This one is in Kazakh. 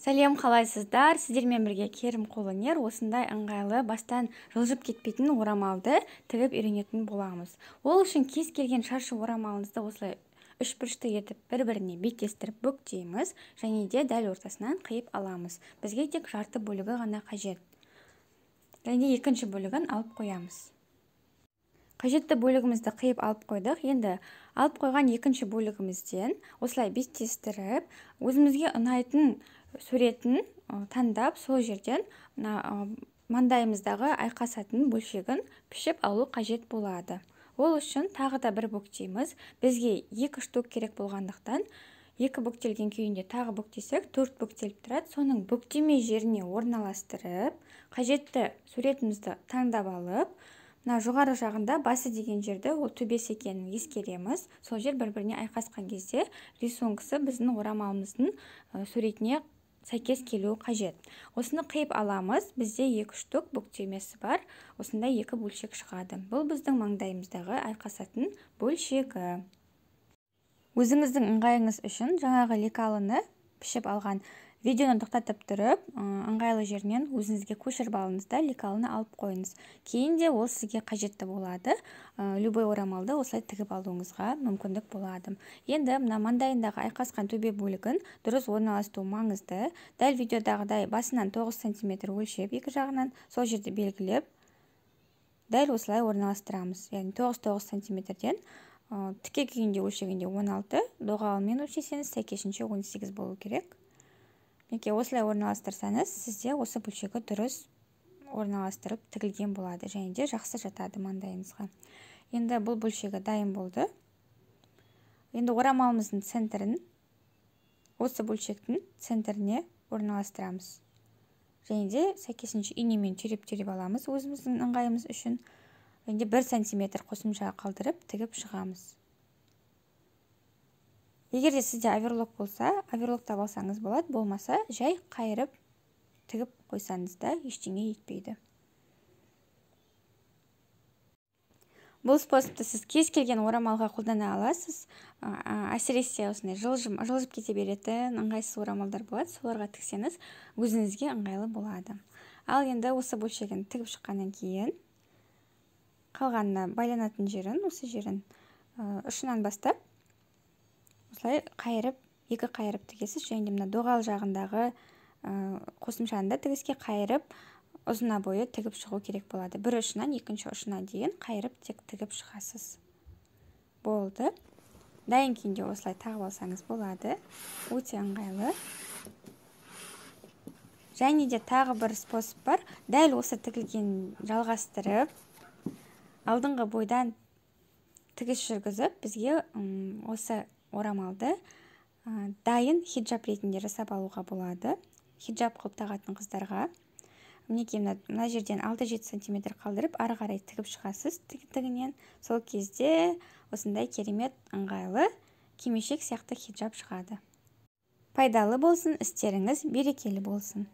сәлем қалайсыздар сіздермен бірге керім қолөнер осындай ыңғайлы бастан жылжып кетпейтін орамалды тігіп үйренетін боламыз ол үшін кез келген шаршы орамалыңызды осылай үш етіп бір біріне беттестіріп бүктейміз және де дәл ортасынан қиып аламыз бізге тек жарты бөлігі ғана қажет және екінші бөлігін алып қоямыз қажетті бөлігімізді қиып алып қойдық енді алып қойған екінші бөлігімізден осылай беттестіріп өзімізге ұнайтын суретін таңдап сол жерден мына маңдайымыздағы айқасатын бөлшегін пішіп алу қажет болады ол үшін тағы да бір бүктейміз бізге екі штук керек болғандықтан екі бүктелген күйінде тағы бүктесек төрт бүктеліп тұрады соның бүктеме жеріне орналастырып қажетті суретімізді таңдап алып мына жоғары жағында басы деген жерді ол төбесі екенін ескереміз сол жер бір біріне айқасқан кезде рисункісі біздің орамалымыздың суретіне сәйкес келуі қажет осыны қиып аламыз бізде екі штук бүктемесі бар осында екі бөлшек шығады бұл біздің маңдайымыздағы айқасатын бөлшегі өзіңіздің ыңғайыңыз үшін жаңағы лекалыны пішіп алған видеоны тоқтатып тұрып ыңғайлы жерінен өзіңізге көшіріп алыңыз да лекалыны алып қойыңыз кейін де ол сізге қажетті болады любой орамалды осылай тігіп алуыңызға мүмкіндік болады енді мына маңдайындағы айқасқан төбе бөлігін дұрыс орналастыру маңызды дәл видеодағыдай басынан 9 сантиметр өлшеп екі жағынан сол жерде белгілеп дәл осылай орналастырамыз яғни 9 тоғыз сантиметрден Э, тіке күйінде өлшегенде 16 доғалымен өлшесеңіз сәйкесінше 18 болу керек мінекей осылай орналастырсаңыз сізде осы бөлшегі дұрыс орналастырып тігілген болады және де жақсы жатады маңдайыңызға енді бұл бөлшегі дайын болды енді орамалымыздың центрін осы бөлшектің центріне орналастырамыз және де сәйкесінше инемен түйреп түйреп аламыз өзіміздің ыңғайымыз үшін және 1 сантиметр қосымша қалдырып тігіп шығамыз егер де сізде оверлок болса оверлоктап алсаңыз болады болмаса жай қайырып тігіп қойсаңыз да ештеңе етпейді бұл способты сіз кез келген орамалға қолдана аласыз әсіресе осындай жылжып, жылжып кете беретін ыңғайсыз орамалдар болады соларға тіксеңіз өзіңізге ыңғайлы болады ал енді осы бөлшегін тігіп шыққаннан кейін қалғанына байланатын жерін осы жерін ұшынан бастап осылай қайырып екі қайырып тігесіз және де мына доғал жағындағы қосымшаны да тігіске қайырып ұзына бойы тігіп шығу керек болады бір ұшынан екінші ұшына дейін қайырып тек тігіп шығасыз болды дайын күйінде осылай тағып алсаңыз болады өте ыңғайлы және де тағы бір способ бар дәл осы тігілген жалғастырып алдыңғы бойдан тігіс жүргізіп бізге осы орамалды дайын хиджаб ретінде жасап алуға болады хиджаб қылып тағатын қыздарға мінекей мына мына жерден алты жеті сантиметр қалдырып ары қарай тігіп шығасыз тігінен сол кезде осындай керемет ыңғайлы кимешек сияқты хиджаб шығады пайдалы болсын істеріңіз берекелі болсын